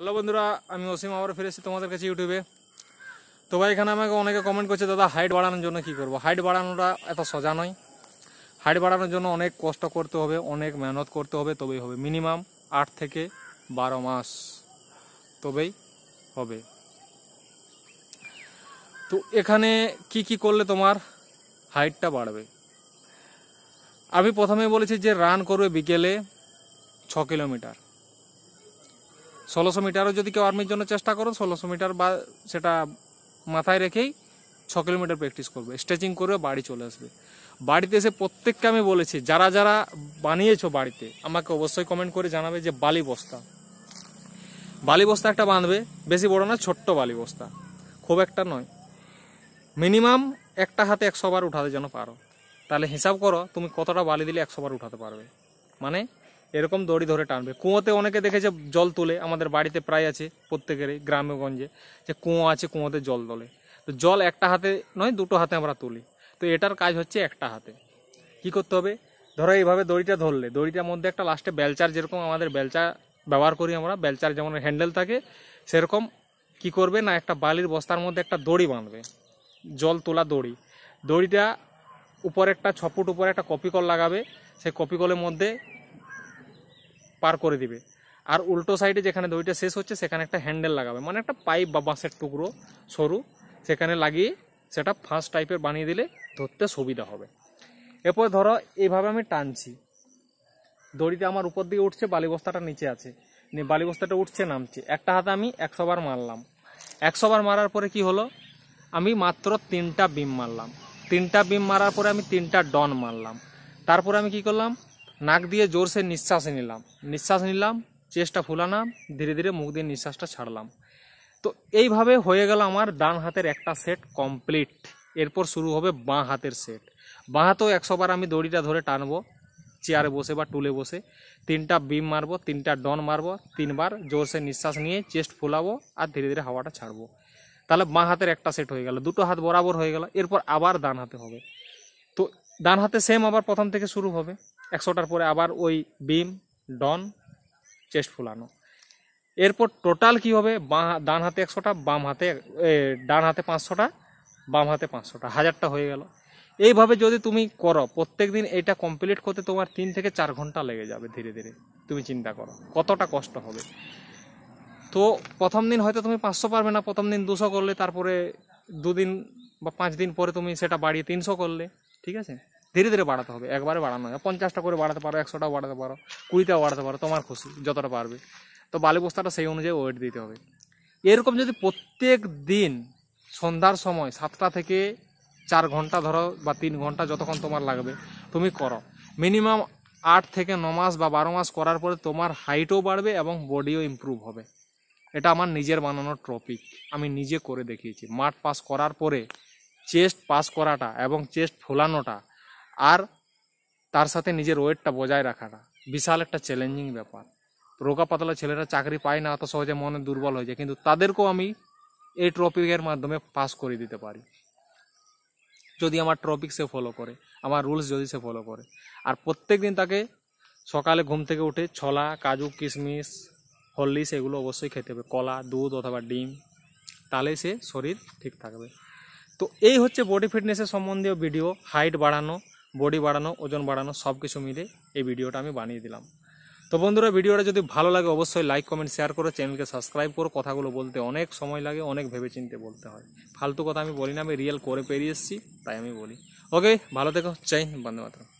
hello বন্ধুরা আমি অসীম আবার ফিরেছি তোমাদের কাছে ইউটিউবে তো ভাই এখানে আমাকে অনেকে কমেন্ট করছে দাদা হাইট বাড়ানোর জন্য কি করব হাইট বাড়ানোটা এত সোজা নয় হাইট বাড়ানোর জন্য অনেক কষ্ট করতে হবে অনেক মেহনত করতে হবে তবেই হবে মিনিমাম আট থেকে বারো মাস তবেই হবে তো এখানে কি কি করলে তোমার হাইটটা বাড়বে আমি প্রথমে বলেছি যে রান করবে বিকেলে ছ কিলোমিটার ষোলোশো মিটারও যদি কেউ আর্মির জন্য চেষ্টা করো ষোলোশো মিটার বা সেটা মাথায় রেখেই ছ কিলোমিটার প্র্যাকটিস করবে স্ট্রেচিং করবে বাড়ি চলে আসবে বাড়িতে এসে প্রত্যেককে আমি বলেছি যারা যারা বানিয়েছো বাড়িতে আমাকে অবশ্যই কমেন্ট করে জানাবে যে বালি বস্তা বালি বস্তা একটা বাঁধবে বেশি বড় না ছোট্ট বালি বস্তা খুব একটা নয় মিনিমাম একটা হাতে একশো বার উঠাতে যেন পারো তাহলে হিসাব করো তুমি কতটা বালি দিলে একশো বার উঠাতে পারবে মানে এরকম দড়ি ধরে টানবে কুয়োতে অনেকে দেখেছে জল তোলে আমাদের বাড়িতে প্রায় আছে প্রত্যেকেরই গ্রামে গঞ্জে যে কুঁয়ো আছে কুঁয়োতে জল তোলে তো জল একটা হাতে নয় দুটো হাতে আমরা তুলি তো এটার কাজ হচ্ছে একটা হাতে কি করতে হবে ধরো এইভাবে দড়িটা ধরলে দড়িটার মধ্যে একটা লাস্টে বেলচার যেরকম আমাদের বেলচা ব্যবহার করি আমরা বেলচার যেমন হ্যান্ডেল থাকে সেরকম কি করবে না একটা বালির বস্তার মধ্যে একটা দড়ি বাঁধবে জল তোলা দড়ি দড়িটা উপরে একটা ছপুট উপরে একটা কপিকল লাগাবে সেই কপিকলের মধ্যে পার করে দিবে আর উল্টো সাইডে যেখানে দইটা শেষ হচ্ছে সেখানে একটা হ্যান্ডেল লাগাবে মানে একটা পাইপ বা বাঁশের টুকরো সরু সেখানে লাগিয়ে সেটা ফাঁস টাইপের বানিয়ে দিলে ধরতে সুবিধা হবে এরপর ধরো এইভাবে আমি টানছি দড়িটা আমার উপর দিয়ে উঠছে বালি বস্তাটা নিচে আছে নিয়ে বস্তাটা উঠছে নামছে একটা হাতে আমি একশো বার মারলাম একশো বার মারার পরে কি হলো আমি মাত্র তিনটা বিম মারলাম তিনটা বিম মারার পরে আমি তিনটা ডন মারলাম তারপরে আমি কি করলাম নাক দিয়ে জোরসে নিঃশ্বাস নিলাম নিঃশ্বাস নিলাম চেষ্টা ফুলালাম ধীরে ধীরে মুখ দিয়ে নিঃশ্বাসটা ছাড়লাম তো এইভাবে হয়ে গেল আমার ডান হাতের একটা সেট কমপ্লিট এরপর শুরু হবে বাঁ হাতের সেট বাঁ হাতেও একশোবার আমি দড়িটা ধরে টানবো চেয়ারে বসে বা টুলে বসে তিনটা বিম মারবো তিনটা ডন মারবো তিনবার জোরসে নিঃশ্বাস নিয়ে চেস্ট ফোলাবো আর ধীরে ধীরে হাওয়াটা ছাড়বো তাহলে বাঁ হাতের একটা সেট হয়ে গেল দুটো হাত বরাবর হয়ে গেল এরপর আবার ডান হাতে হবে তো ডান হাতে সেম আবার প্রথম থেকে শুরু হবে একশোটার পরে আবার ওই বিম ডন চেস্ট ফুলানো এরপর টোটাল কি হবে বাঁ ডান হাতে একশোটা বাম হাতে ডান হাতে পাঁচশোটা বাম হাতে পাঁচশোটা হাজারটা হয়ে গেল এইভাবে যদি তুমি করো প্রত্যেক দিন এটা কমপ্লিট করতে তোমার তিন থেকে চার ঘন্টা লেগে যাবে ধীরে ধীরে তুমি চিন্তা করো কতটা কষ্ট হবে তো প্রথম দিন হয়তো তুমি পাঁচশো পারবে না প্রথম দিন দুশো করলে তারপরে দুদিন বা পাঁচ দিন পরে তুমি সেটা বাড়িয়ে তিনশো করলে ঠিক আছে ধীরে ধীরে বাড়াতে হবে একবারে বাড়ানো যায় পঞ্চাশটা করে বাড়াতে পারো একশোটাও বাড়াতে পারো কুড়িটাও বাড়াতে পারো তোমার খুশি যতটা পারবে তো বালি বস্তাটা সেই অনুযায়ী ওয়েট দিতে হবে এরকম যদি প্রত্যেক দিন সন্ধ্যার সময় সাতটা থেকে চার ঘন্টা ধরো বা তিন ঘন্টা যতক্ষণ তোমার লাগবে তুমি করো মিনিমাম আট থেকে ন মাস বা বারো মাস করার পরে তোমার হাইটও বাড়বে এবং বডিও ইম্প্রুভ হবে এটা আমার নিজের বানানো টপিক আমি নিজে করে দেখিয়েছি মাঠ পাস করার পরে চেস্ট পাস করাটা এবং চেস্ট ফোলানোটা আর তার সাথে নিজের ওয়েটটা বজায় রাখাটা বিশাল একটা চ্যালেঞ্জিং ব্যাপার রোগা পাতলা ছেলেরা চাকরি পায় না অত সহজে মনে দুর্বল হয়ে যায় কিন্তু তাদেরকেও আমি এই ট্রপিকের মাধ্যমে পাস করে দিতে পারি যদি আমার ট্রপিক সে ফলো করে আমার রুলস যদি সে ফলো করে আর প্রত্যেক দিন তাকে সকালে ঘুম থেকে উঠে ছলা কাজু কিশমিশ হরলিক্স এগুলো অবশ্যই খেতে হবে কলা দুধ অথবা ডিম তাহলে সে শরীর ঠিক থাকবে তো এই হচ্ছে বডি ফিটনেসের সম্বন্ধীয় ভিডিও হাইট বাড়ানো বডি বাড়ানো ওজন বাড়ানো সব কিছু মিলে এই ভিডিওটা আমি বানিয়ে দিলাম তো বন্ধুরা ভিডিওটা যদি ভালো লাগে অবশ্যই লাইক কমেন্ট শেয়ার করো চ্যানেলকে সাবস্ক্রাইব করো কথাগুলো বলতে অনেক সময় লাগে অনেক ভেবে চিনতে বলতে হয় ফালতু কথা আমি বলি না আমি রিয়েল করে পেরিয়ে এসেছি তাই আমি বলি ওকে ভালো থেকো চাই বন্ধু মাত্রা